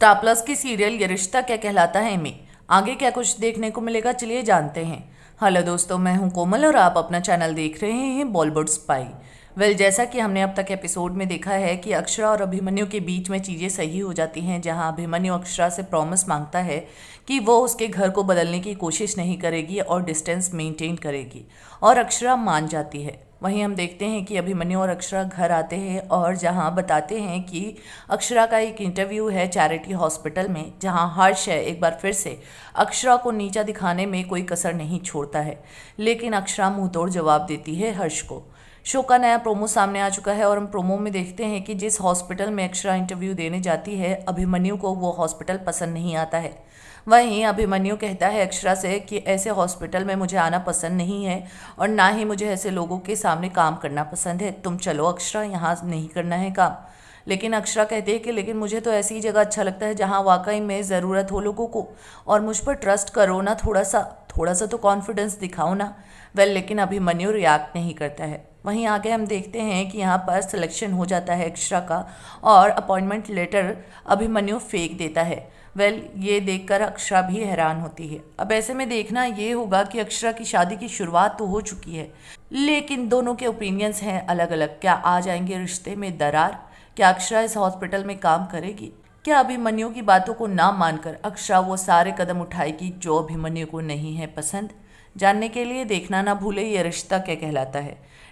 star plus की serial ये रिश्ता क्या कहलाता है में आगे क्या कुछ देखने को मिलेगा चलिए जानते हैं हेलो दोस्तों मैं हूं कोमल और आप अपना चैनल देख रहे हैं बॉलीवुड स्पाई वेल well, जैसा कि हमने अब तक एपिसोड में देखा है कि अक्षरा और अभिमन्यु के बीच में चीज़ें सही हो जाती हैं जहां अभिमन्यु अक्षरा से प्रॉमिस मांगता है कि वो उसके घर को बदलने की कोशिश नहीं करेगी और डिस्टेंस मेंटेन करेगी और अक्षरा मान जाती है वहीं हम देखते हैं कि अभिमन्यु और अक्षरा घर आते हैं और जहां बताते हैं कि अक्षरा का एक इंटरव्यू है चैरिटी हॉस्पिटल में जहां हर्ष है एक बार फिर से अक्षरा को नीचा दिखाने में कोई कसर नहीं छोड़ता है लेकिन अक्षरा मुँह तोड़ जवाब देती है हर्ष को शो का नया प्रोमो सामने आ चुका है और हम प्रोमो में देखते हैं कि जिस हॉस्पिटल में अक्षरा इंटरव्यू देने जाती है अभिमन्यु को वो हॉस्पिटल पसंद नहीं आता है वहीं अभिमन्यु कहता है अक्षरा से कि ऐसे हॉस्पिटल में मुझे आना पसंद नहीं है और ना ही मुझे ऐसे लोगों के सामने काम करना पसंद है तुम चलो अक्षरा यहाँ नहीं करना है काम लेकिन अक्षरा कहती है कि लेकिन मुझे तो ऐसी ही जगह अच्छा लगता है जहाँ वाकई में ज़रूरत हो लोगों को और मुझ पर ट्रस्ट करो ना थोड़ा सा थोड़ा सा तो कॉन्फिडेंस दिखाओ ना वेल लेकिन अभिमन्यु रिएक्ट नहीं करता है वहीं आगे हम देखते हैं कि यहाँ पर सिलेक्शन हो जाता है एक्स्ट्रा का और अपॉइंटमेंट लेटर अभिमन्यु फेंक देता है वेल well, ये देखकर अक्षरा भी हैरान होती है अब ऐसे में देखना ये होगा कि अक्षरा की शादी की शुरुआत तो हो चुकी है लेकिन दोनों के ओपिनियंस हैं अलग अलग क्या आ जाएंगे रिश्ते में दरार क्या अक्षरा इस हॉस्पिटल में काम करेगी क्या अभिमन्यु की बातों को ना मानकर अक्षरा वो सारे कदम उठाएगी जो अभिमन्यु को नहीं है पसंद जानने के लिए देखना ना भूले ये रिश्ता क्या कहलाता है